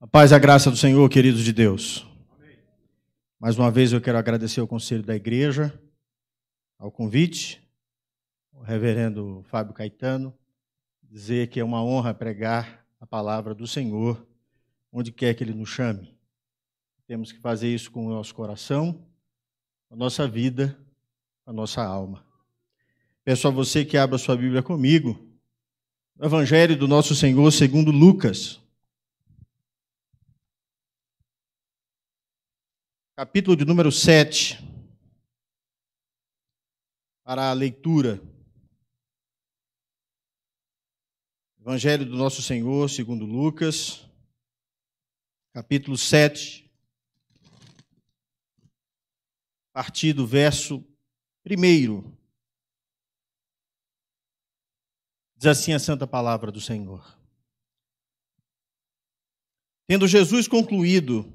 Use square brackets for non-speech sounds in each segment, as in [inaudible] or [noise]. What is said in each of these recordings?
A paz e a graça do Senhor, queridos de Deus. Mais uma vez eu quero agradecer ao conselho da igreja, ao convite, ao reverendo Fábio Caetano, dizer que é uma honra pregar a palavra do Senhor onde quer que ele nos chame. Temos que fazer isso com o nosso coração, a nossa vida, a nossa alma. Peço a você que abra sua Bíblia comigo, no Evangelho do nosso Senhor segundo Lucas capítulo de número 7, para a leitura. Evangelho do Nosso Senhor, segundo Lucas, capítulo 7, a partir do verso 1. Diz assim a santa palavra do Senhor. Tendo Jesus concluído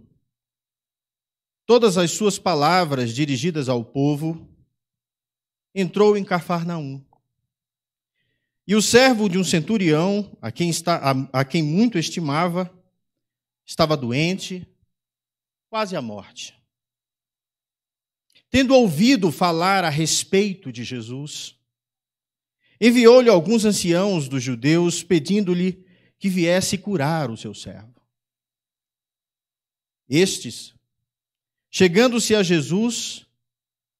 todas as suas palavras dirigidas ao povo, entrou em Cafarnaum. E o servo de um centurião, a quem, está, a, a quem muito estimava, estava doente, quase à morte. Tendo ouvido falar a respeito de Jesus, enviou-lhe alguns anciãos dos judeus, pedindo-lhe que viesse curar o seu servo. Estes, Chegando-se a Jesus,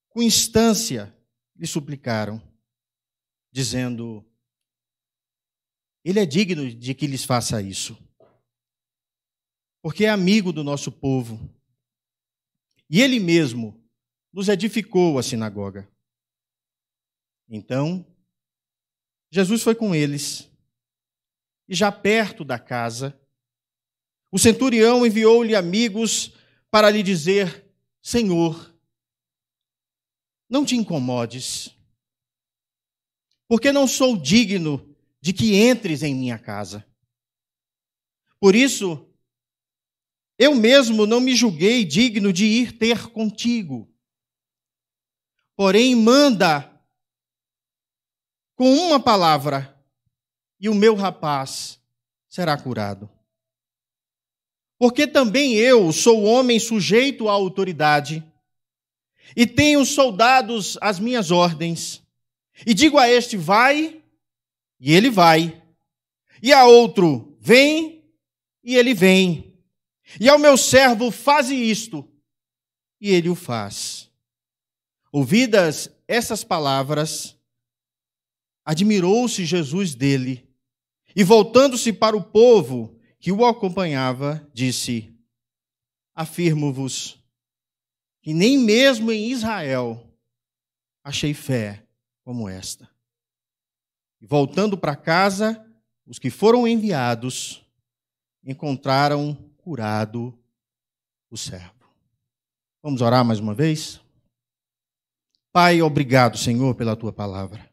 com instância lhe suplicaram, dizendo: Ele é digno de que lhes faça isso, porque é amigo do nosso povo. E ele mesmo nos edificou a sinagoga. Então, Jesus foi com eles. E já perto da casa, o centurião enviou-lhe amigos para lhe dizer Senhor, não te incomodes, porque não sou digno de que entres em minha casa. Por isso, eu mesmo não me julguei digno de ir ter contigo. Porém, manda com uma palavra, e o meu rapaz será curado. Porque também eu sou homem sujeito à autoridade, e tenho soldados às minhas ordens, e digo a este, vai, e ele vai, e a outro, vem, e ele vem, e ao meu servo, faze isto, e ele o faz. Ouvidas essas palavras, admirou-se Jesus dele, e voltando-se para o povo, que o acompanhava disse: Afirmo-vos que nem mesmo em Israel achei fé como esta. E voltando para casa, os que foram enviados encontraram curado o servo. Vamos orar mais uma vez? Pai, obrigado, Senhor, pela tua palavra.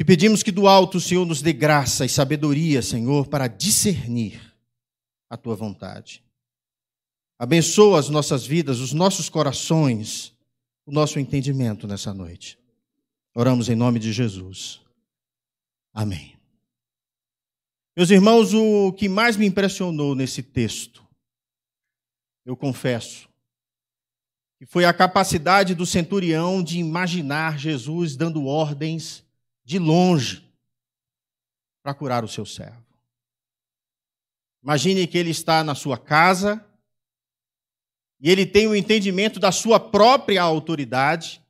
Te pedimos que do alto o Senhor nos dê graça e sabedoria, Senhor, para discernir a tua vontade. Abençoa as nossas vidas, os nossos corações, o nosso entendimento nessa noite. Oramos em nome de Jesus. Amém. Meus irmãos, o que mais me impressionou nesse texto, eu confesso, que foi a capacidade do centurião de imaginar Jesus dando ordens de longe para curar o seu servo. Imagine que ele está na sua casa e ele tem o um entendimento da sua própria autoridade,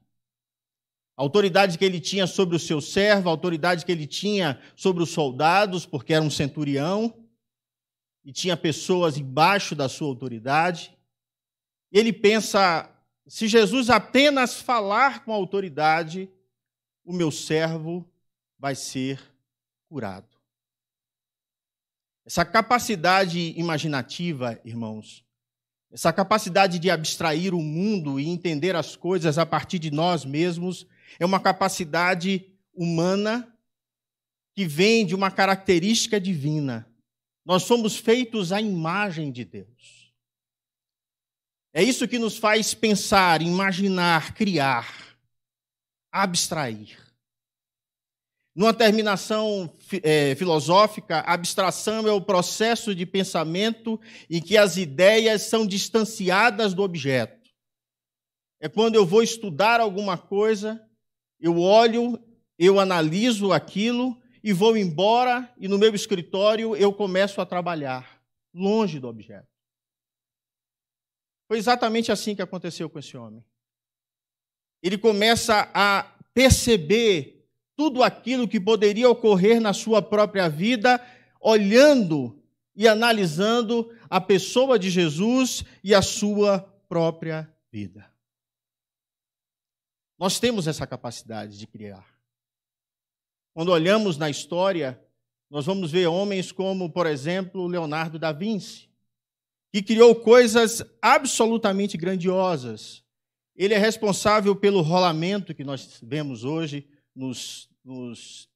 a autoridade que ele tinha sobre o seu servo, a autoridade que ele tinha sobre os soldados, porque era um centurião e tinha pessoas embaixo da sua autoridade. E ele pensa: se Jesus apenas falar com a autoridade, o meu servo vai ser curado. Essa capacidade imaginativa, irmãos, essa capacidade de abstrair o mundo e entender as coisas a partir de nós mesmos, é uma capacidade humana que vem de uma característica divina. Nós somos feitos à imagem de Deus. É isso que nos faz pensar, imaginar, criar, abstrair. Numa terminação é, filosófica, abstração é o processo de pensamento em que as ideias são distanciadas do objeto. É quando eu vou estudar alguma coisa, eu olho, eu analiso aquilo e vou embora e no meu escritório eu começo a trabalhar longe do objeto. Foi exatamente assim que aconteceu com esse homem. Ele começa a perceber tudo aquilo que poderia ocorrer na sua própria vida, olhando e analisando a pessoa de Jesus e a sua própria vida. Nós temos essa capacidade de criar. Quando olhamos na história, nós vamos ver homens como, por exemplo, Leonardo da Vinci, que criou coisas absolutamente grandiosas. Ele é responsável pelo rolamento que nós vemos hoje nos nos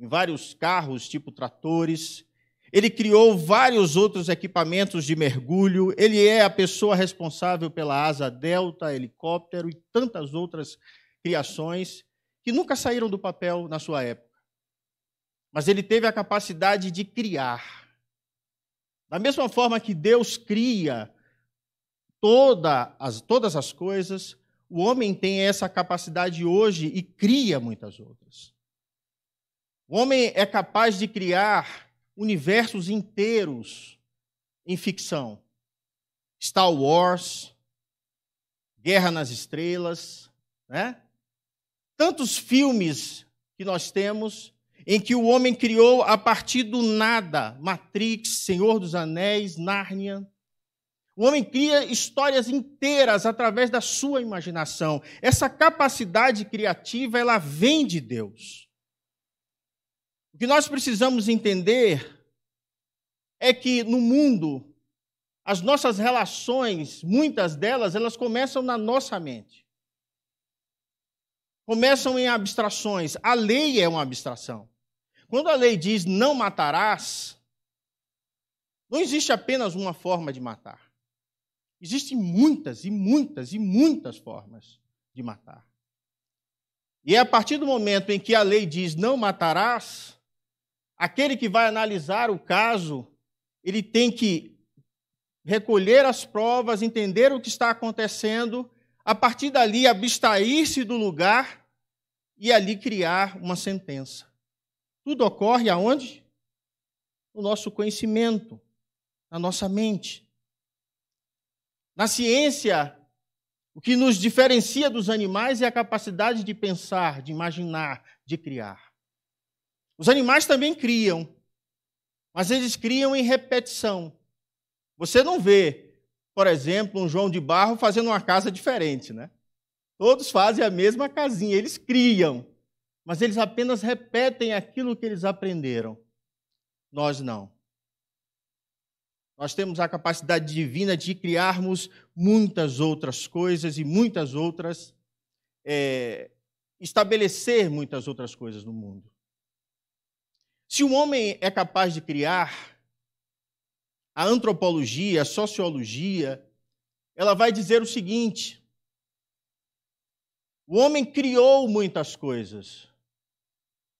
em vários carros, tipo tratores. Ele criou vários outros equipamentos de mergulho. Ele é a pessoa responsável pela asa delta, helicóptero e tantas outras criações que nunca saíram do papel na sua época. Mas ele teve a capacidade de criar. Da mesma forma que Deus cria toda as, todas as coisas, o homem tem essa capacidade hoje e cria muitas outras. O homem é capaz de criar universos inteiros em ficção. Star Wars, Guerra nas Estrelas, né? Tantos filmes que nós temos em que o homem criou a partir do nada, Matrix, Senhor dos Anéis, Nárnia. O homem cria histórias inteiras através da sua imaginação. Essa capacidade criativa, ela vem de Deus. O que nós precisamos entender é que no mundo as nossas relações, muitas delas, elas começam na nossa mente. Começam em abstrações. A lei é uma abstração. Quando a lei diz não matarás, não existe apenas uma forma de matar. Existem muitas e muitas e muitas formas de matar. E é a partir do momento em que a lei diz não matarás, Aquele que vai analisar o caso, ele tem que recolher as provas, entender o que está acontecendo, a partir dali abstrair-se do lugar e ali criar uma sentença. Tudo ocorre aonde? No nosso conhecimento, na nossa mente. Na ciência, o que nos diferencia dos animais é a capacidade de pensar, de imaginar, de criar. Os animais também criam, mas eles criam em repetição. Você não vê, por exemplo, um João de Barro fazendo uma casa diferente, né? Todos fazem a mesma casinha, eles criam, mas eles apenas repetem aquilo que eles aprenderam. Nós não. Nós temos a capacidade divina de criarmos muitas outras coisas e muitas outras. É, estabelecer muitas outras coisas no mundo. Se o homem é capaz de criar, a antropologia, a sociologia, ela vai dizer o seguinte: o homem criou muitas coisas.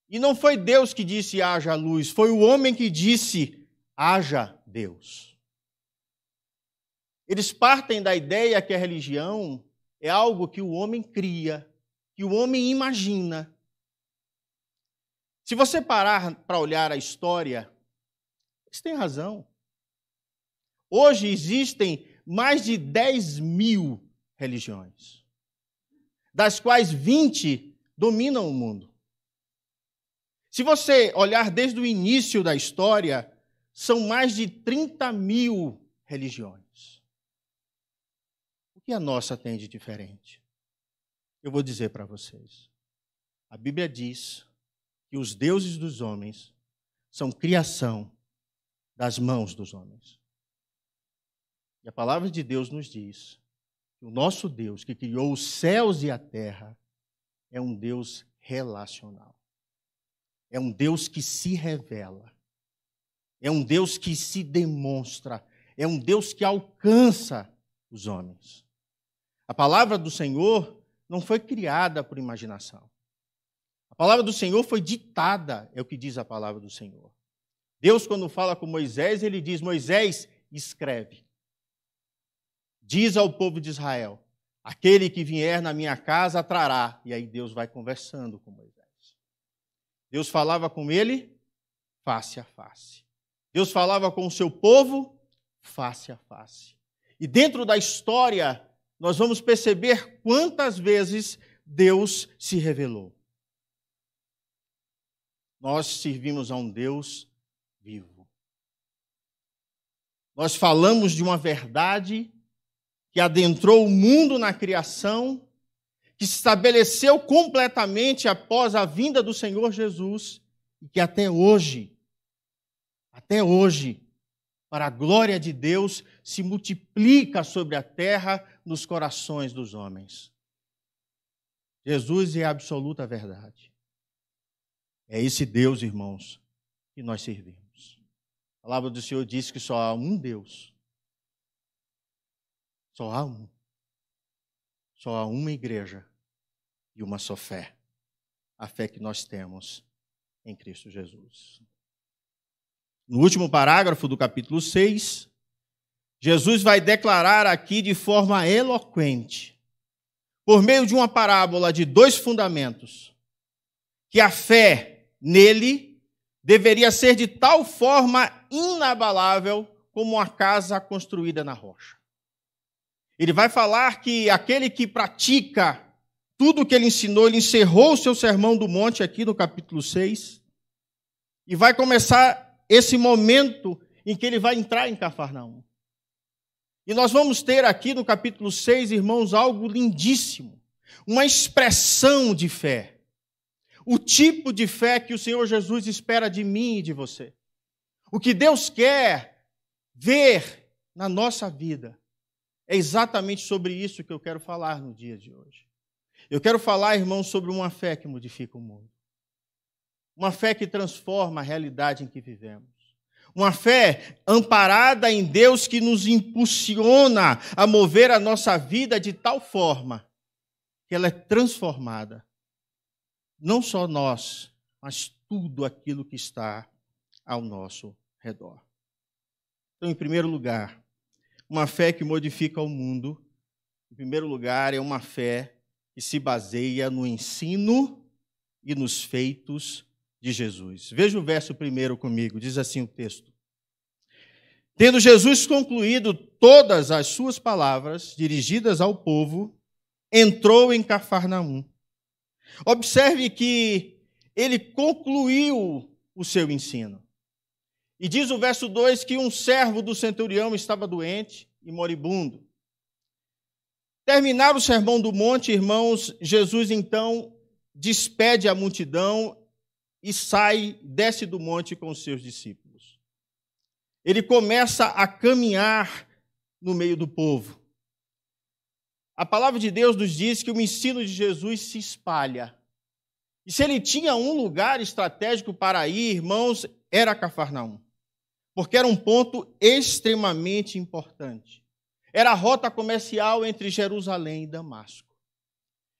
E não foi Deus que disse haja luz, foi o homem que disse haja Deus. Eles partem da ideia que a religião é algo que o homem cria, que o homem imagina, se você parar para olhar a história, você tem razão. Hoje existem mais de 10 mil religiões, das quais 20 dominam o mundo. Se você olhar desde o início da história, são mais de 30 mil religiões. O que a nossa tem de diferente? Eu vou dizer para vocês. A Bíblia diz que os deuses dos homens são criação das mãos dos homens. E a palavra de Deus nos diz que o nosso Deus, que criou os céus e a terra, é um Deus relacional. É um Deus que se revela. É um Deus que se demonstra. É um Deus que alcança os homens. A palavra do Senhor não foi criada por imaginação. A palavra do Senhor foi ditada, é o que diz a palavra do Senhor. Deus, quando fala com Moisés, ele diz: Moisés, escreve. Diz ao povo de Israel: Aquele que vier na minha casa trará. E aí Deus vai conversando com Moisés. Deus falava com ele face a face. Deus falava com o seu povo face a face. E dentro da história, nós vamos perceber quantas vezes Deus se revelou. Nós servimos a um Deus vivo. Nós falamos de uma verdade que adentrou o mundo na criação, que se estabeleceu completamente após a vinda do Senhor Jesus e que até hoje, até hoje, para a glória de Deus, se multiplica sobre a terra nos corações dos homens. Jesus é a absoluta verdade. É esse Deus, irmãos, que nós servimos. A palavra do Senhor diz que só há um Deus. Só há um. Só há uma igreja e uma só fé. A fé que nós temos em Cristo Jesus. No último parágrafo do capítulo 6, Jesus vai declarar aqui de forma eloquente, por meio de uma parábola de dois fundamentos, que a fé nele deveria ser de tal forma inabalável como uma casa construída na rocha. Ele vai falar que aquele que pratica tudo o que ele ensinou, ele encerrou o seu sermão do monte aqui no capítulo 6, e vai começar esse momento em que ele vai entrar em Cafarnaum. E nós vamos ter aqui no capítulo 6, irmãos, algo lindíssimo, uma expressão de fé o tipo de fé que o Senhor Jesus espera de mim e de você. O que Deus quer ver na nossa vida. É exatamente sobre isso que eu quero falar no dia de hoje. Eu quero falar, irmãos, sobre uma fé que modifica o mundo. Uma fé que transforma a realidade em que vivemos. Uma fé amparada em Deus que nos impulsiona a mover a nossa vida de tal forma que ela é transformada não só nós, mas tudo aquilo que está ao nosso redor. Então, em primeiro lugar, uma fé que modifica o mundo, em primeiro lugar, é uma fé que se baseia no ensino e nos feitos de Jesus. Veja o verso primeiro comigo, diz assim o texto. Tendo Jesus concluído todas as suas palavras dirigidas ao povo, entrou em Cafarnaum. Observe que ele concluiu o seu ensino. E diz o verso 2 que um servo do centurião estava doente e moribundo. Terminar o sermão do monte, irmãos, Jesus então despede a multidão e sai, desce do monte com os seus discípulos. Ele começa a caminhar no meio do povo. A palavra de Deus nos diz que o ensino de Jesus se espalha. E se ele tinha um lugar estratégico para ir, irmãos, era Cafarnaum. Porque era um ponto extremamente importante. Era a rota comercial entre Jerusalém e Damasco.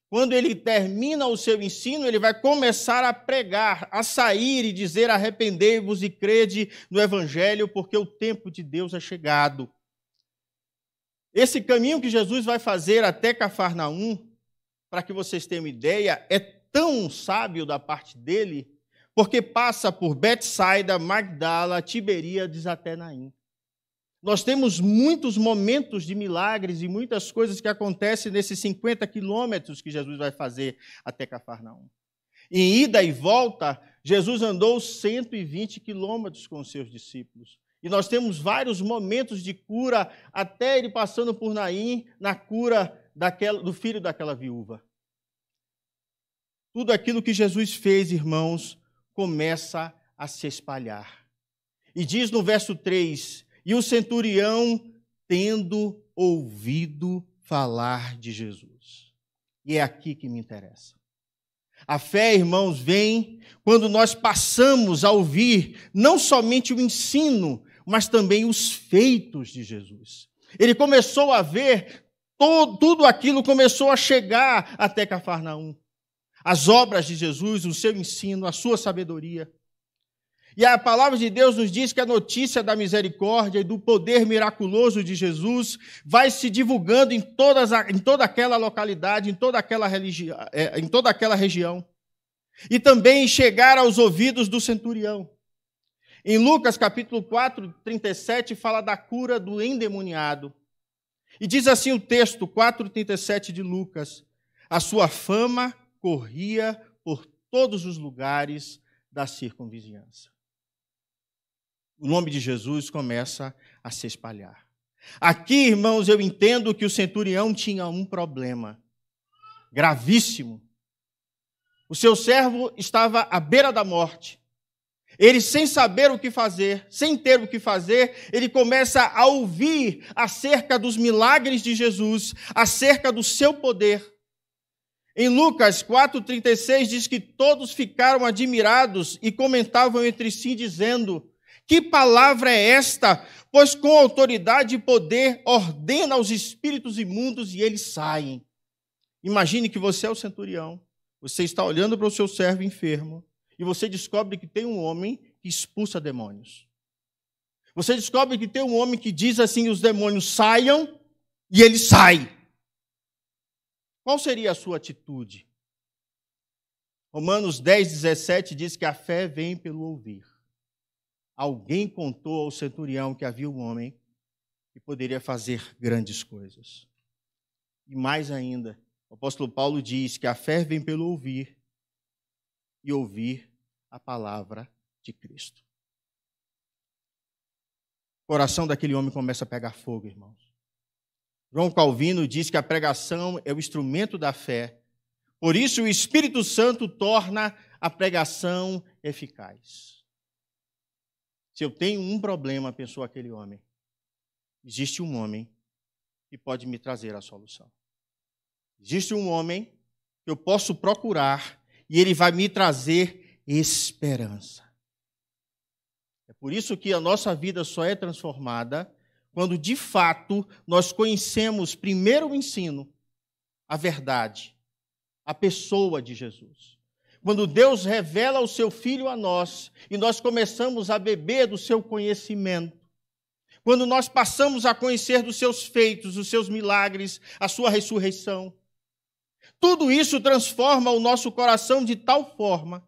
Quando ele termina o seu ensino, ele vai começar a pregar, a sair e dizer: arrependei-vos e crede no evangelho, porque o tempo de Deus é chegado. Esse caminho que Jesus vai fazer até Cafarnaum, para que vocês tenham ideia, é tão sábio da parte dele, porque passa por Betsaida, Magdala, Tiberíades até Naim. Nós temos muitos momentos de milagres e muitas coisas que acontecem nesses 50 quilômetros que Jesus vai fazer até Cafarnaum. Em ida e volta, Jesus andou 120 quilômetros com seus discípulos. E nós temos vários momentos de cura, até ele passando por Naim, na cura daquela, do filho daquela viúva. Tudo aquilo que Jesus fez, irmãos, começa a se espalhar. E diz no verso 3: E o centurião, tendo ouvido falar de Jesus. E é aqui que me interessa. A fé, irmãos, vem quando nós passamos a ouvir não somente o ensino, mas também os feitos de Jesus. Ele começou a ver, todo, tudo aquilo começou a chegar até Cafarnaum. As obras de Jesus, o seu ensino, a sua sabedoria. E a palavra de Deus nos diz que a notícia da misericórdia e do poder miraculoso de Jesus vai se divulgando em, todas, em toda aquela localidade, em toda aquela, religião, é, em toda aquela região. E também chegar aos ouvidos do centurião. Em Lucas capítulo 4, 37, fala da cura do endemoniado. E diz assim o texto 4:37 de Lucas: A sua fama corria por todos os lugares da circunvizinhança. O nome de Jesus começa a se espalhar. Aqui, irmãos, eu entendo que o centurião tinha um problema gravíssimo. O seu servo estava à beira da morte. Ele, sem saber o que fazer, sem ter o que fazer, ele começa a ouvir acerca dos milagres de Jesus, acerca do seu poder. Em Lucas 4,36 diz que todos ficaram admirados e comentavam entre si, dizendo: Que palavra é esta? Pois com autoridade e poder ordena aos espíritos imundos e eles saem. Imagine que você é o centurião, você está olhando para o seu servo enfermo e você descobre que tem um homem que expulsa demônios. Você descobre que tem um homem que diz assim: os demônios saiam e ele sai. Qual seria a sua atitude? Romanos 10, 17 diz que a fé vem pelo ouvir. Alguém contou ao centurião que havia um homem que poderia fazer grandes coisas. E mais ainda, o apóstolo Paulo diz que a fé vem pelo ouvir e ouvir a palavra de Cristo. O coração daquele homem começa a pegar fogo, irmãos. João Calvino diz que a pregação é o instrumento da fé. Por isso, o Espírito Santo torna a pregação eficaz. Se eu tenho um problema, pensou aquele homem, existe um homem que pode me trazer a solução. Existe um homem que eu posso procurar e ele vai me trazer esperança. É por isso que a nossa vida só é transformada quando, de fato, nós conhecemos primeiro o ensino, a verdade, a pessoa de Jesus. Quando Deus revela o seu Filho a nós e nós começamos a beber do seu conhecimento, quando nós passamos a conhecer dos seus feitos, dos seus milagres, a sua ressurreição, tudo isso transforma o nosso coração de tal forma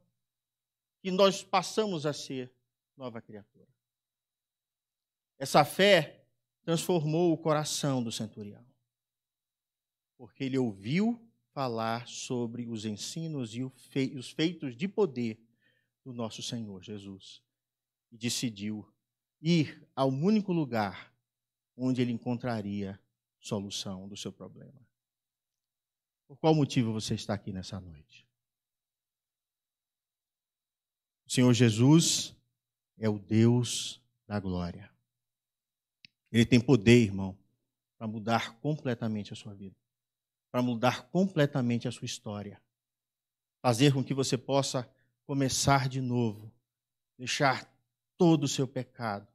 que nós passamos a ser nova criatura. Essa fé transformou o coração do centurião, porque ele ouviu falar sobre os ensinos e os feitos de poder do nosso Senhor Jesus e decidiu ir ao único lugar onde ele encontraria solução do seu problema. Por qual motivo você está aqui nessa noite? O Senhor Jesus é o Deus da glória. Ele tem poder, irmão, para mudar completamente a sua vida, para mudar completamente a sua história, fazer com que você possa começar de novo, deixar todo o seu pecado,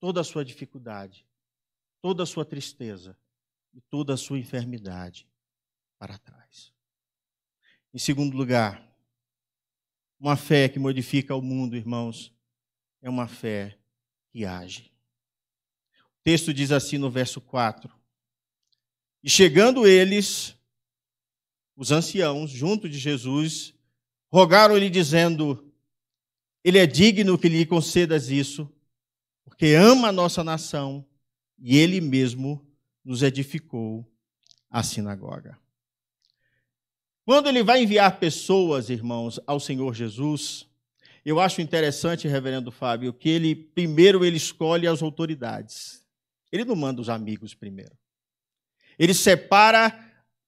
toda a sua dificuldade, toda a sua tristeza e toda a sua enfermidade para trás. Em segundo lugar, uma fé que modifica o mundo, irmãos, é uma fé que age. O texto diz assim no verso 4: E chegando eles, os anciãos, junto de Jesus, rogaram-lhe, dizendo: Ele é digno que lhe concedas isso, porque ama a nossa nação e ele mesmo nos edificou a sinagoga. Quando ele vai enviar pessoas, irmãos, ao Senhor Jesus, eu acho interessante, reverendo Fábio, que ele primeiro ele escolhe as autoridades. Ele não manda os amigos primeiro. Ele separa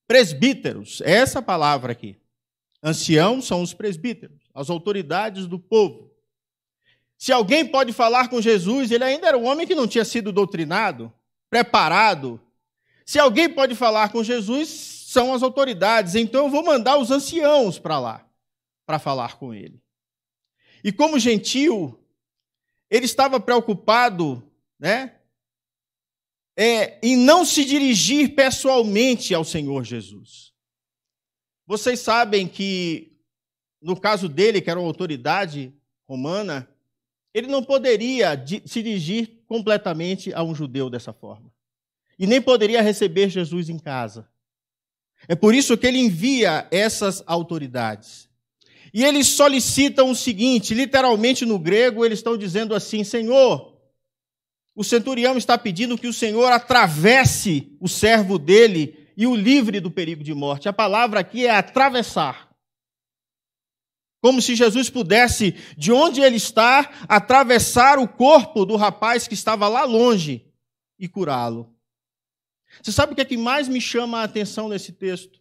presbíteros, é essa palavra aqui. Anciãos são os presbíteros, as autoridades do povo. Se alguém pode falar com Jesus, ele ainda era um homem que não tinha sido doutrinado, preparado. Se alguém pode falar com Jesus, são as autoridades, então eu vou mandar os anciãos para lá para falar com ele. E como gentil, ele estava preocupado, né? É, em não se dirigir pessoalmente ao Senhor Jesus. Vocês sabem que, no caso dele, que era uma autoridade romana, ele não poderia se dirigir completamente a um judeu dessa forma. E nem poderia receber Jesus em casa. É por isso que ele envia essas autoridades. E eles solicitam o seguinte: literalmente no grego, eles estão dizendo assim: Senhor, o centurião está pedindo que o Senhor atravesse o servo dele e o livre do perigo de morte. A palavra aqui é atravessar. Como se Jesus pudesse, de onde ele está, atravessar o corpo do rapaz que estava lá longe e curá-lo. Você sabe o que é que mais me chama a atenção nesse texto?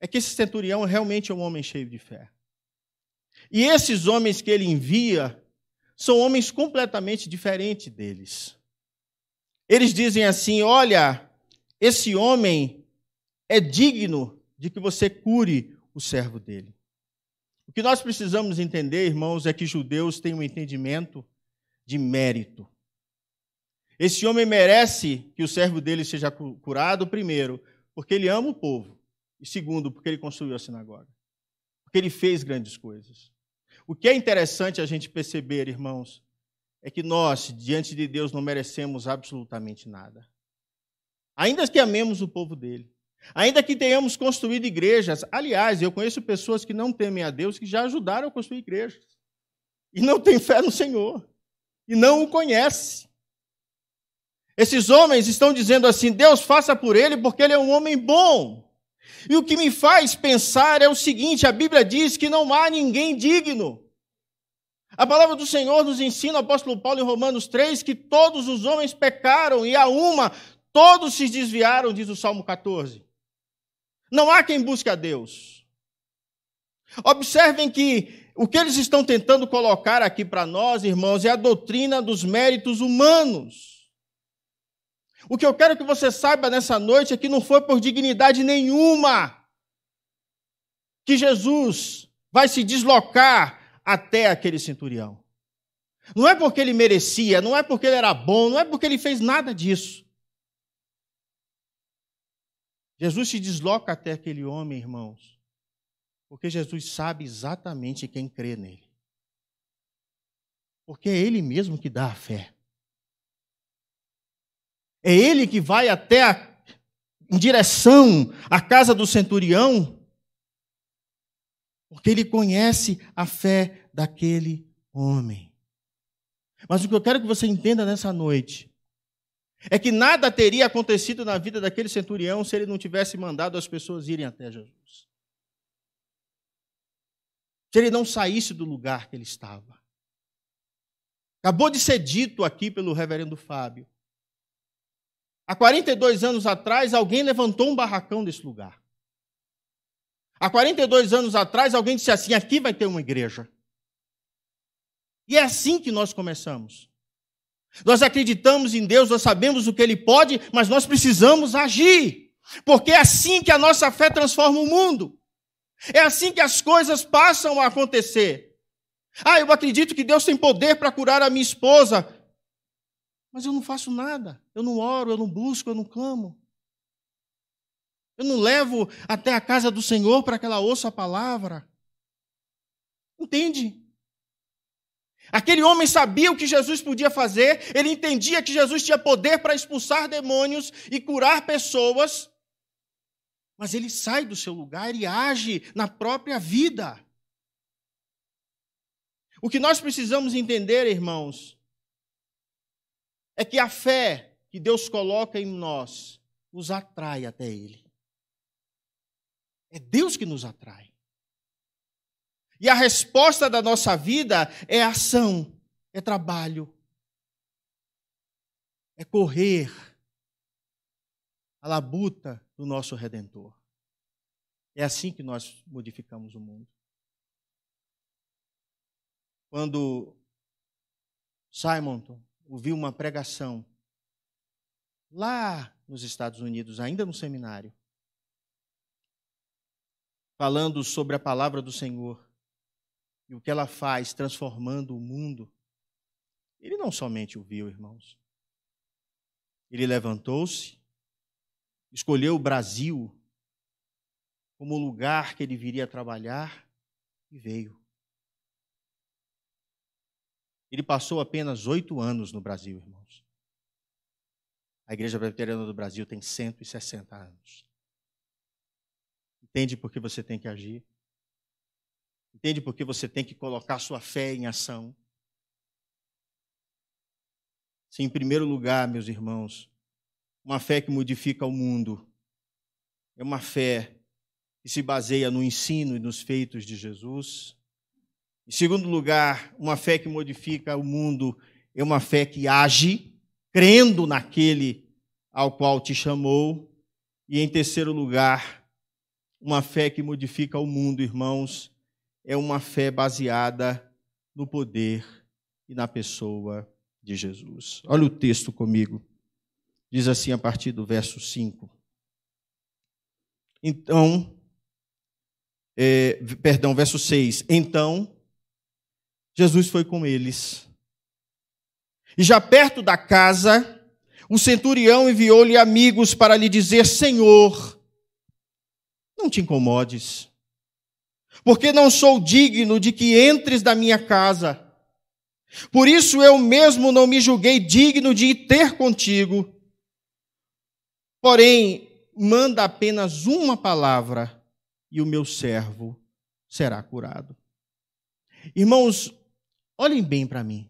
É que esse centurião realmente é um homem cheio de fé. E esses homens que ele envia são homens completamente diferentes deles. Eles dizem assim: Olha, esse homem é digno de que você cure o servo dele. O que nós precisamos entender, irmãos, é que judeus têm um entendimento de mérito. Esse homem merece que o servo dele seja curado, primeiro, porque ele ama o povo, e segundo, porque ele construiu a sinagoga, porque ele fez grandes coisas. O que é interessante a gente perceber, irmãos, é que nós, diante de Deus, não merecemos absolutamente nada. Ainda que amemos o povo dele, ainda que tenhamos construído igrejas, aliás, eu conheço pessoas que não temem a Deus que já ajudaram a construir igrejas e não têm fé no Senhor e não o conhece. Esses homens estão dizendo assim: Deus faça por ele, porque ele é um homem bom. E o que me faz pensar é o seguinte: a Bíblia diz que não há ninguém digno. A palavra do Senhor nos ensina, o apóstolo Paulo em Romanos 3, que todos os homens pecaram e a uma todos se desviaram, diz o Salmo 14. Não há quem busque a Deus. Observem que o que eles estão tentando colocar aqui para nós, irmãos, é a doutrina dos méritos humanos. O que eu quero que você saiba nessa noite é que não foi por dignidade nenhuma que Jesus vai se deslocar até aquele centurião. Não é porque ele merecia, não é porque ele era bom, não é porque ele fez nada disso. Jesus se desloca até aquele homem, irmãos, porque Jesus sabe exatamente quem crê nele. Porque é ele mesmo que dá a fé. É ele que vai até a, em direção à casa do centurião, porque ele conhece a fé daquele homem. Mas o que eu quero que você entenda nessa noite é que nada teria acontecido na vida daquele centurião se ele não tivesse mandado as pessoas irem até Jesus. Se ele não saísse do lugar que ele estava. Acabou de ser dito aqui pelo reverendo Fábio Há 42 anos atrás, alguém levantou um barracão desse lugar. Há 42 anos atrás, alguém disse assim: aqui vai ter uma igreja. E é assim que nós começamos. Nós acreditamos em Deus, nós sabemos o que Ele pode, mas nós precisamos agir, porque é assim que a nossa fé transforma o mundo. É assim que as coisas passam a acontecer. Ah, eu acredito que Deus tem poder para curar a minha esposa. Mas eu não faço nada. Eu não oro, eu não busco, eu não clamo. Eu não levo até a casa do Senhor para que ela ouça a palavra. Entende? Aquele homem sabia o que Jesus podia fazer, ele entendia que Jesus tinha poder para expulsar demônios e curar pessoas, mas ele sai do seu lugar e age na própria vida. O que nós precisamos entender, irmãos, é que a fé que Deus coloca em nós nos atrai até Ele. É Deus que nos atrai. E a resposta da nossa vida é ação, é trabalho, é correr a labuta do nosso Redentor. É assim que nós modificamos o mundo. Quando Simonton ouvi uma pregação lá nos Estados Unidos, ainda no seminário, falando sobre a palavra do Senhor e o que ela faz transformando o mundo. Ele não somente ouviu, irmãos. Ele levantou-se, escolheu o Brasil como lugar que ele viria trabalhar e veio. Ele passou apenas oito anos no Brasil, irmãos. A Igreja Presbiteriana do Brasil tem 160 anos. Entende por que você tem que agir? Entende por que você tem que colocar sua fé em ação? Se, em primeiro lugar, meus irmãos, uma fé que modifica o mundo é uma fé que se baseia no ensino e nos feitos de Jesus, em segundo lugar, uma fé que modifica o mundo é uma fé que age, crendo naquele ao qual te chamou. E em terceiro lugar, uma fé que modifica o mundo, irmãos, é uma fé baseada no poder e na pessoa de Jesus. Olha o texto comigo. Diz assim a partir do verso 5. Então, é, perdão, verso 6. Então, Jesus foi com eles. E já perto da casa, o centurião enviou-lhe amigos para lhe dizer: Senhor, não te incomodes, porque não sou digno de que entres da minha casa. Por isso eu mesmo não me julguei digno de ir ter contigo. Porém, manda apenas uma palavra e o meu servo será curado. Irmãos, Olhem bem para mim.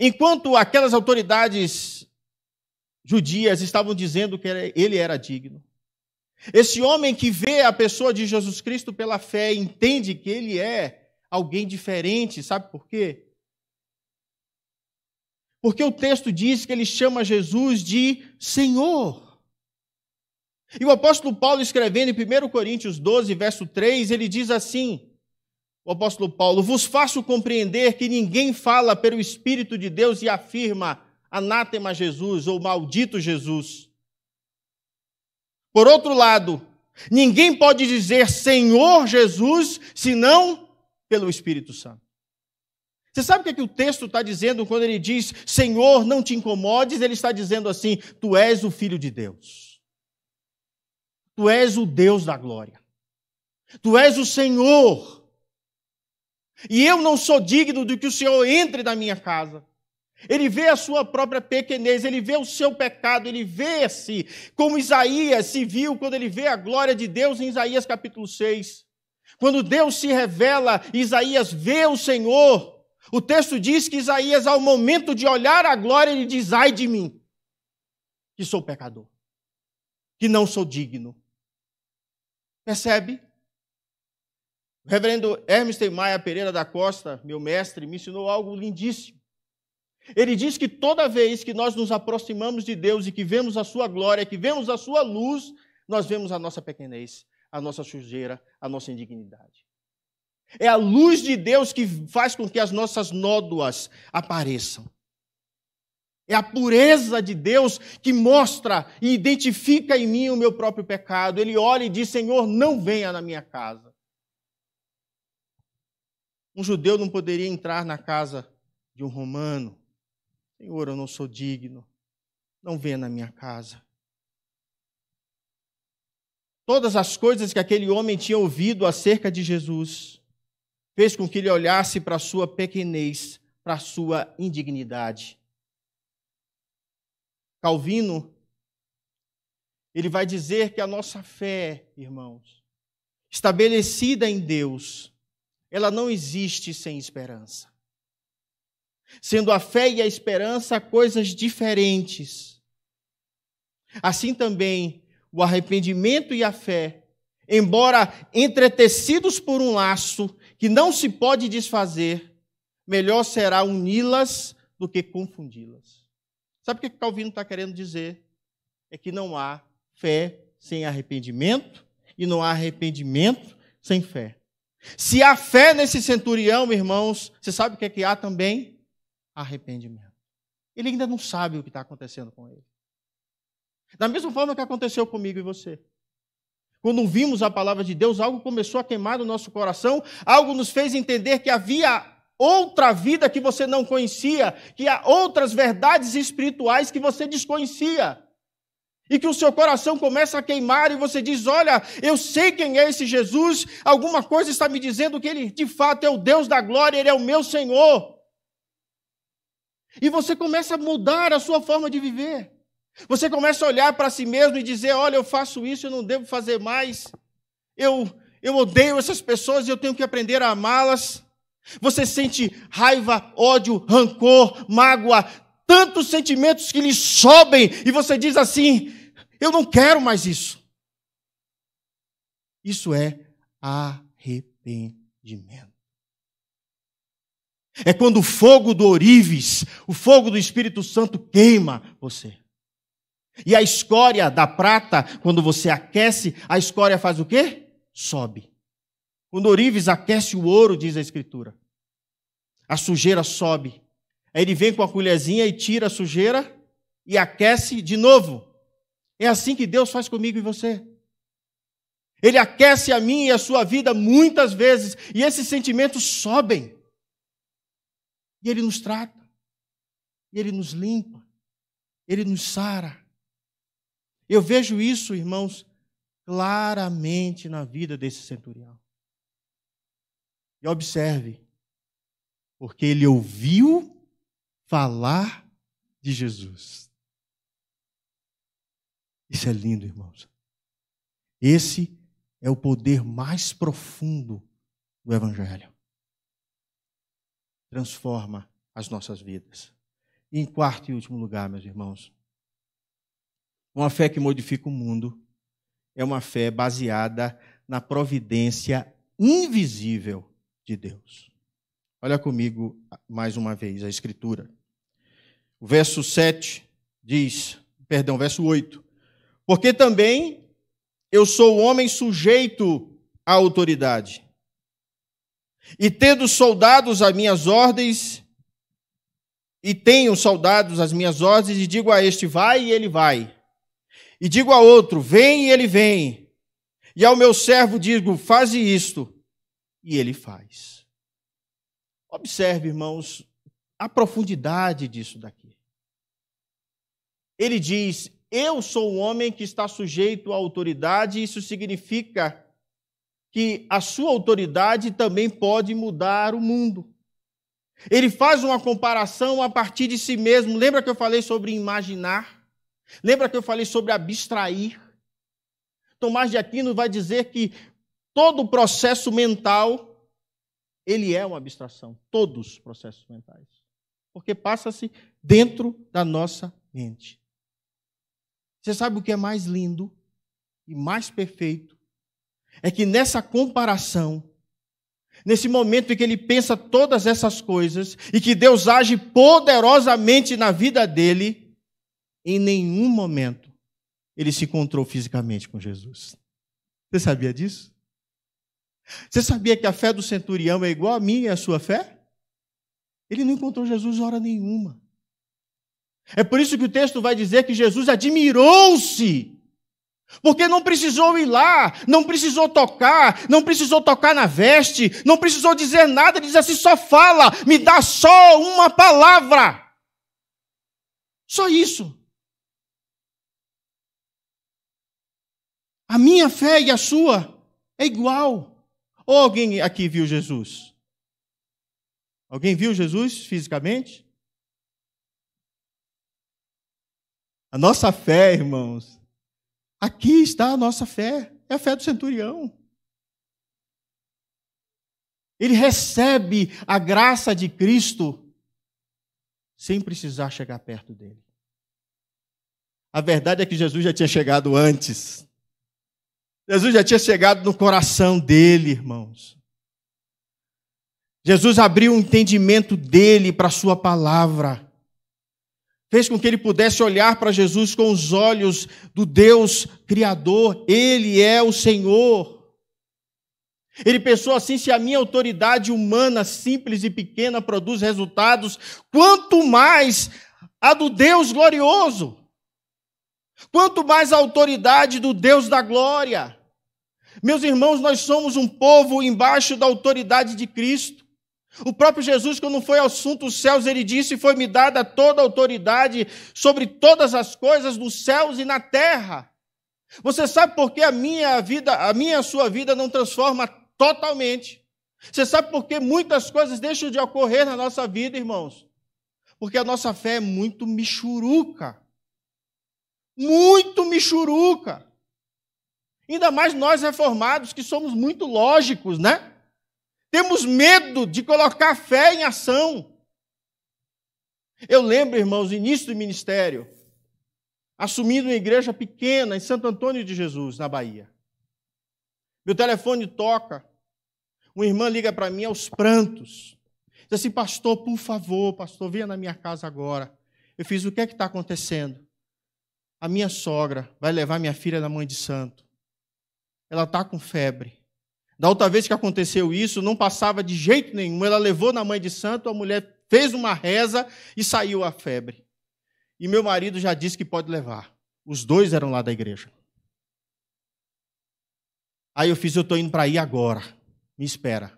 Enquanto aquelas autoridades judias estavam dizendo que ele era digno, esse homem que vê a pessoa de Jesus Cristo pela fé entende que ele é alguém diferente, sabe por quê? Porque o texto diz que ele chama Jesus de Senhor. E o apóstolo Paulo, escrevendo em 1 Coríntios 12, verso 3, ele diz assim: o apóstolo Paulo, vos faço compreender que ninguém fala pelo Espírito de Deus e afirma anátema Jesus ou maldito Jesus. Por outro lado, ninguém pode dizer Senhor Jesus senão pelo Espírito Santo. Você sabe o que, é que o texto está dizendo quando ele diz Senhor, não te incomodes? Ele está dizendo assim: Tu és o Filho de Deus, Tu és o Deus da glória, Tu és o Senhor e eu não sou digno de que o Senhor entre na minha casa. Ele vê a sua própria pequenez, ele vê o seu pecado, ele vê-se como Isaías se viu quando ele vê a glória de Deus em Isaías capítulo 6. Quando Deus se revela, Isaías vê o Senhor. O texto diz que Isaías, ao momento de olhar a glória, ele diz: Ai de mim, que sou pecador, que não sou digno. Percebe? O reverendo Hermes Maia Pereira da Costa, meu mestre, me ensinou algo lindíssimo. Ele diz que toda vez que nós nos aproximamos de Deus e que vemos a sua glória, que vemos a sua luz, nós vemos a nossa pequenez, a nossa sujeira, a nossa indignidade. É a luz de Deus que faz com que as nossas nódoas apareçam. É a pureza de Deus que mostra e identifica em mim o meu próprio pecado. Ele olha e diz: Senhor, não venha na minha casa. Um judeu não poderia entrar na casa de um romano. Senhor, eu não sou digno. Não venha na minha casa. Todas as coisas que aquele homem tinha ouvido acerca de Jesus fez com que ele olhasse para a sua pequenez, para a sua indignidade. Calvino, ele vai dizer que a nossa fé, irmãos, estabelecida em Deus, ela não existe sem esperança. Sendo a fé e a esperança coisas diferentes. Assim também o arrependimento e a fé, embora entretecidos por um laço que não se pode desfazer, melhor será uni-las do que confundi-las. Sabe o que Calvino está querendo dizer? É que não há fé sem arrependimento e não há arrependimento sem fé. Se há fé nesse centurião, irmãos, você sabe o que é que há também? Arrependimento. Ele ainda não sabe o que está acontecendo com ele. Da mesma forma que aconteceu comigo e você. Quando vimos a palavra de Deus, algo começou a queimar no nosso coração, algo nos fez entender que havia outra vida que você não conhecia, que há outras verdades espirituais que você desconhecia e que o seu coração começa a queimar e você diz: Olha, eu sei quem é esse Jesus, alguma coisa está me dizendo que ele de fato é o Deus da glória, ele é o meu Senhor. E você começa a mudar a sua forma de viver. Você começa a olhar para si mesmo e dizer: Olha, eu faço isso, eu não devo fazer mais. Eu, eu odeio essas pessoas e eu tenho que aprender a amá-las. Você sente raiva, ódio, rancor, mágoa, tantos sentimentos que lhe sobem e você diz assim: eu não quero mais isso. Isso é arrependimento. É quando o fogo do Orives, o fogo do Espírito Santo queima você. E a escória da prata, quando você aquece, a escória faz o quê? Sobe. Quando Orives aquece o ouro, diz a Escritura, a sujeira sobe Aí ele vem com a colherzinha e tira a sujeira e aquece de novo. É assim que Deus faz comigo e você. Ele aquece a minha e a sua vida muitas vezes, e esses sentimentos sobem. E ele nos trata, e ele nos limpa, ele nos sara. Eu vejo isso, irmãos, claramente na vida desse centurião. E observe, porque ele ouviu falar de Jesus. Isso é lindo, irmãos. Esse é o poder mais profundo do Evangelho. Transforma as nossas vidas. E em quarto e último lugar, meus irmãos, uma fé que modifica o mundo é uma fé baseada na providência invisível de Deus. Olha comigo mais uma vez a Escritura verso 7 diz, perdão, verso 8. Porque também eu sou homem sujeito à autoridade. E tendo soldados as minhas ordens, e tenho soldados às minhas ordens, e digo a este, vai, e ele vai. E digo a outro, vem, e ele vem. E ao meu servo digo, faze isto, e ele faz. Observe, irmãos, a profundidade disso daqui. Ele diz: Eu sou um homem que está sujeito à autoridade, isso significa que a sua autoridade também pode mudar o mundo. Ele faz uma comparação a partir de si mesmo. Lembra que eu falei sobre imaginar? Lembra que eu falei sobre abstrair? Tomás de Aquino vai dizer que todo processo mental ele é uma abstração, todos os processos mentais, porque passa-se dentro da nossa mente. Você sabe o que é mais lindo e mais perfeito? É que nessa comparação, nesse momento em que ele pensa todas essas coisas e que Deus age poderosamente na vida dele, em nenhum momento ele se encontrou fisicamente com Jesus. Você sabia disso? Você sabia que a fé do centurião é igual a minha e a sua fé? Ele não encontrou Jesus hora nenhuma. É por isso que o texto vai dizer que Jesus admirou-se. Porque não precisou ir lá, não precisou tocar, não precisou tocar na veste, não precisou dizer nada, diz assim: só fala, me dá só uma palavra. Só isso. A minha fé e a sua é igual. Ou alguém aqui viu Jesus? Alguém viu Jesus fisicamente? A nossa fé, irmãos, aqui está a nossa fé, é a fé do centurião. Ele recebe a graça de Cristo sem precisar chegar perto dele. A verdade é que Jesus já tinha chegado antes. Jesus já tinha chegado no coração dele, irmãos. Jesus abriu o entendimento dele para a sua palavra fez com que ele pudesse olhar para Jesus com os olhos do Deus Criador. Ele é o Senhor. Ele pensou assim: se a minha autoridade humana, simples e pequena, produz resultados, quanto mais a do Deus glorioso, quanto mais a autoridade do Deus da glória. Meus irmãos, nós somos um povo embaixo da autoridade de Cristo. O próprio Jesus, quando foi ao assunto dos céus, ele disse: Foi-me dada toda a autoridade sobre todas as coisas nos céus e na terra. Você sabe por que a minha vida, a minha a sua vida não transforma totalmente? Você sabe por que muitas coisas deixam de ocorrer na nossa vida, irmãos? Porque a nossa fé é muito michuruca. Muito michuruca. Ainda mais nós reformados que somos muito lógicos, né? Temos medo de colocar fé em ação. Eu lembro, irmãos, início do ministério, assumindo uma igreja pequena em Santo Antônio de Jesus, na Bahia. Meu telefone toca, uma irmã liga para mim aos prantos. Diz assim, pastor, por favor, pastor, venha na minha casa agora. Eu fiz, o que é que está acontecendo? A minha sogra vai levar minha filha na mãe de santo. Ela está com febre. Da outra vez que aconteceu isso, não passava de jeito nenhum. Ela levou na mãe de santo, a mulher fez uma reza e saiu a febre. E meu marido já disse que pode levar. Os dois eram lá da igreja. Aí eu fiz, eu estou indo para aí agora. Me espera.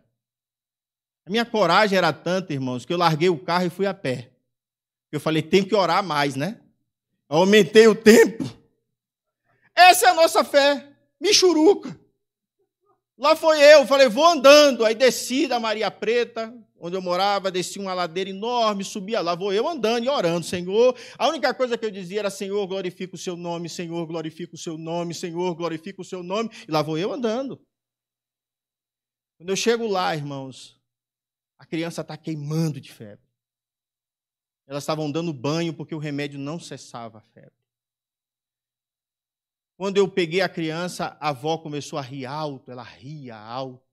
A minha coragem era tanta, irmãos, que eu larguei o carro e fui a pé. Eu falei, tem que orar mais, né? Eu aumentei o tempo. Essa é a nossa fé. Michuruca. Lá foi eu, falei, vou andando. Aí desci da Maria Preta, onde eu morava, desci uma ladeira enorme, subia lá, vou eu andando e orando, Senhor. A única coisa que eu dizia era: Senhor, glorifica o seu nome, Senhor, glorifica o seu nome, Senhor, glorifica o seu nome. E lá vou eu andando. Quando eu chego lá, irmãos, a criança está queimando de febre. Elas estavam dando banho porque o remédio não cessava a febre. Quando eu peguei a criança, a avó começou a rir alto, ela ria alto,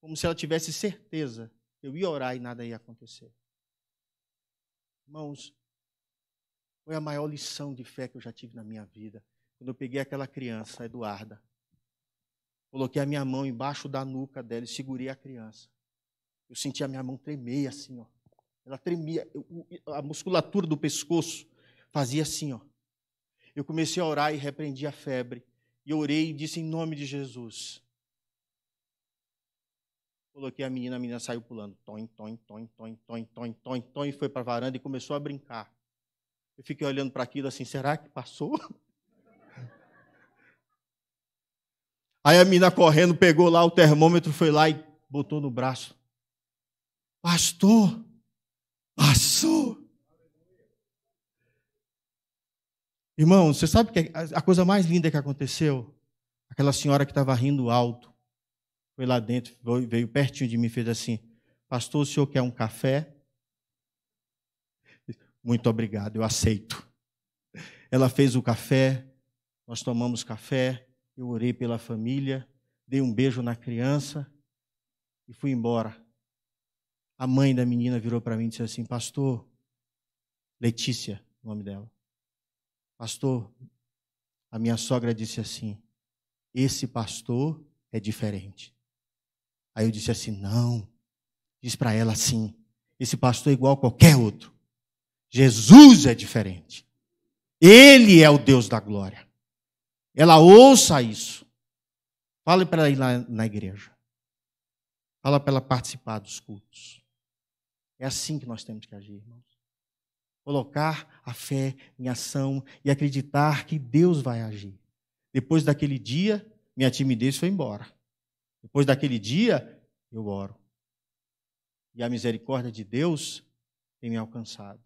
como se ela tivesse certeza que eu ia orar e nada ia acontecer. Irmãos, foi a maior lição de fé que eu já tive na minha vida. Quando eu peguei aquela criança, Eduarda, coloquei a minha mão embaixo da nuca dela e segurei a criança. Eu senti a minha mão tremer assim, ó. Ela tremia, eu, a musculatura do pescoço fazia assim, ó. Eu comecei a orar e repreendi a febre. E orei e disse em nome de Jesus. Coloquei a menina, a menina saiu pulando. tom, tom, tom, tom, tom, tom, tom. E Foi para a varanda e começou a brincar. Eu fiquei olhando para aquilo assim, será que passou? [laughs] Aí a menina correndo pegou lá o termômetro, foi lá e botou no braço. Pastor, passou. Irmão, você sabe que é a coisa mais linda que aconteceu? Aquela senhora que estava rindo alto foi lá dentro, veio pertinho de mim e fez assim: Pastor, o senhor quer um café? Muito obrigado, eu aceito. Ela fez o café, nós tomamos café, eu orei pela família, dei um beijo na criança e fui embora. A mãe da menina virou para mim e disse assim: Pastor, Letícia, o nome dela, Pastor, a minha sogra disse assim: esse pastor é diferente. Aí eu disse assim: não. Diz para ela assim: esse pastor é igual a qualquer outro. Jesus é diferente. Ele é o Deus da glória. Ela ouça isso. Fale para ela ir lá na igreja. Fala para ela participar dos cultos. É assim que nós temos que agir, irmãos colocar a fé em ação e acreditar que Deus vai agir. Depois daquele dia, minha timidez foi embora. Depois daquele dia, eu oro. E a misericórdia de Deus tem me alcançado.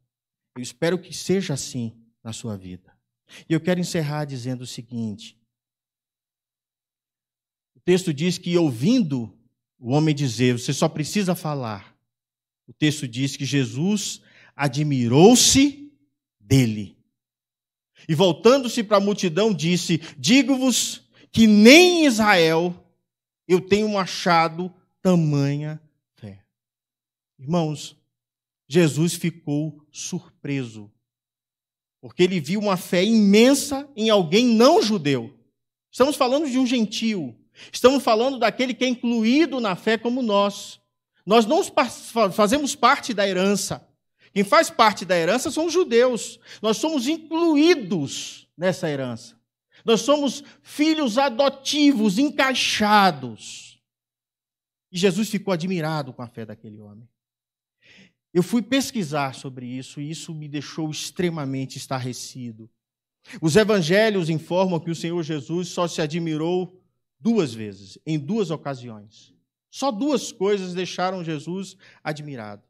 Eu espero que seja assim na sua vida. E eu quero encerrar dizendo o seguinte: o texto diz que, ouvindo o homem dizer, você só precisa falar. O texto diz que Jesus admirou-se dele. E voltando-se para a multidão, disse: Digo-vos que nem em Israel eu tenho achado tamanha fé. Irmãos, Jesus ficou surpreso, porque ele viu uma fé imensa em alguém não judeu. Estamos falando de um gentio, estamos falando daquele que é incluído na fé como nós. Nós não fazemos parte da herança. Quem faz parte da herança são os judeus. Nós somos incluídos nessa herança. Nós somos filhos adotivos, encaixados. E Jesus ficou admirado com a fé daquele homem. Eu fui pesquisar sobre isso e isso me deixou extremamente estarrecido. Os evangelhos informam que o Senhor Jesus só se admirou duas vezes, em duas ocasiões. Só duas coisas deixaram Jesus admirado.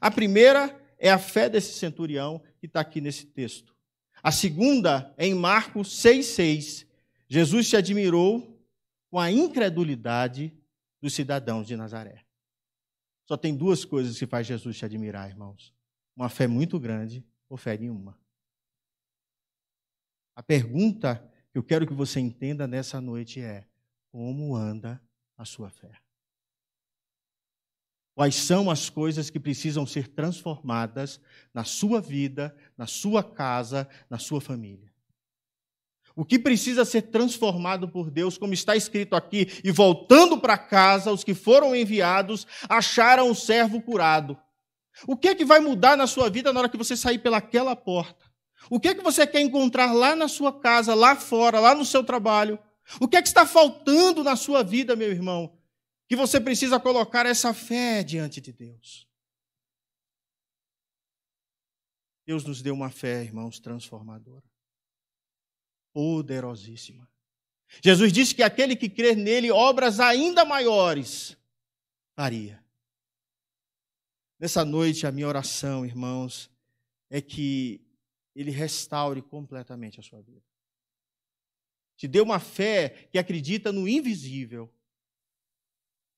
A primeira é a fé desse centurião que está aqui nesse texto. A segunda é em Marcos 6,6. Jesus se admirou com a incredulidade dos cidadãos de Nazaré. Só tem duas coisas que faz Jesus se admirar, irmãos: uma fé muito grande ou fé nenhuma. A pergunta que eu quero que você entenda nessa noite é: como anda a sua fé? Quais são as coisas que precisam ser transformadas na sua vida, na sua casa, na sua família? O que precisa ser transformado por Deus, como está escrito aqui, e voltando para casa, os que foram enviados acharam o servo curado. O que é que vai mudar na sua vida na hora que você sair pelaquela porta? O que é que você quer encontrar lá na sua casa, lá fora, lá no seu trabalho? O que é que está faltando na sua vida, meu irmão? que você precisa colocar essa fé diante de Deus. Deus nos deu uma fé, irmãos, transformadora, poderosíssima. Jesus disse que aquele que crer nele, obras ainda maiores faria. Nessa noite, a minha oração, irmãos, é que ele restaure completamente a sua vida. Te dê uma fé que acredita no invisível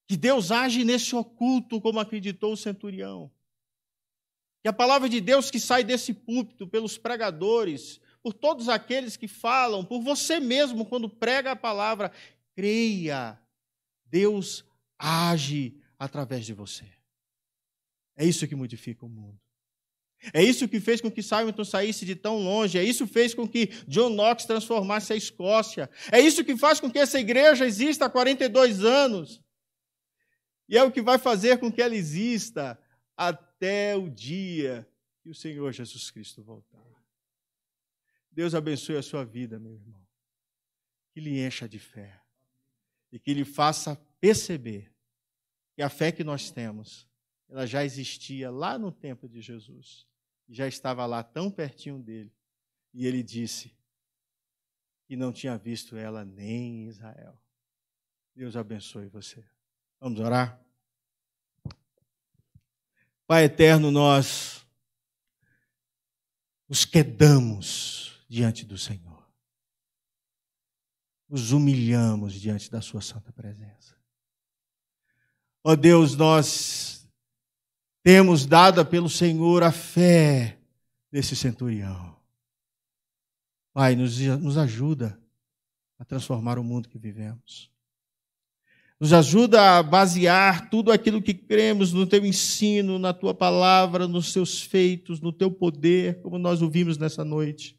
que Deus age nesse oculto, como acreditou o centurião. Que a palavra de Deus que sai desse púlpito, pelos pregadores, por todos aqueles que falam, por você mesmo quando prega a palavra, creia, Deus age através de você. É isso que modifica o mundo. É isso que fez com que Simonton saísse de tão longe. É isso que fez com que John Knox transformasse a Escócia. É isso que faz com que essa igreja exista há 42 anos. E é o que vai fazer com que ela exista até o dia que o Senhor Jesus Cristo voltar. Deus abençoe a sua vida, meu irmão. Que lhe encha de fé. E que lhe faça perceber que a fé que nós temos, ela já existia lá no tempo de Jesus. Já estava lá tão pertinho dele. E ele disse que não tinha visto ela nem em Israel. Deus abençoe você. Vamos orar? Pai eterno, nós nos quedamos diante do Senhor, nos humilhamos diante da Sua Santa Presença. Ó oh Deus, nós temos dada pelo Senhor a fé desse centurião. Pai, nos, nos ajuda a transformar o mundo que vivemos. Nos ajuda a basear tudo aquilo que cremos no teu ensino, na tua palavra, nos teus feitos, no teu poder, como nós ouvimos nessa noite.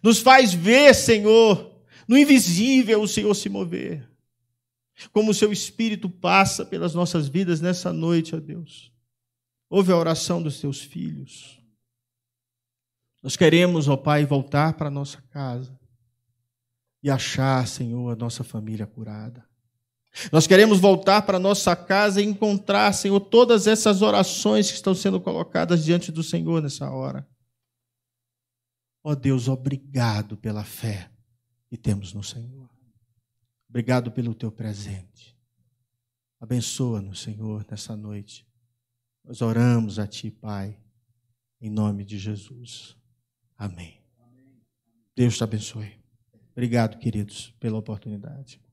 Nos faz ver, Senhor, no invisível o Senhor se mover. Como o seu espírito passa pelas nossas vidas nessa noite, ó Deus. Ouve a oração dos teus filhos. Nós queremos, ó Pai, voltar para nossa casa e achar, Senhor, a nossa família curada. Nós queremos voltar para nossa casa e encontrar, Senhor, todas essas orações que estão sendo colocadas diante do Senhor nessa hora. Ó oh Deus, obrigado pela fé que temos no Senhor. Obrigado pelo teu presente. Abençoa-nos, Senhor, nessa noite. Nós oramos a ti, Pai, em nome de Jesus. Amém. Deus te abençoe. Obrigado, queridos, pela oportunidade.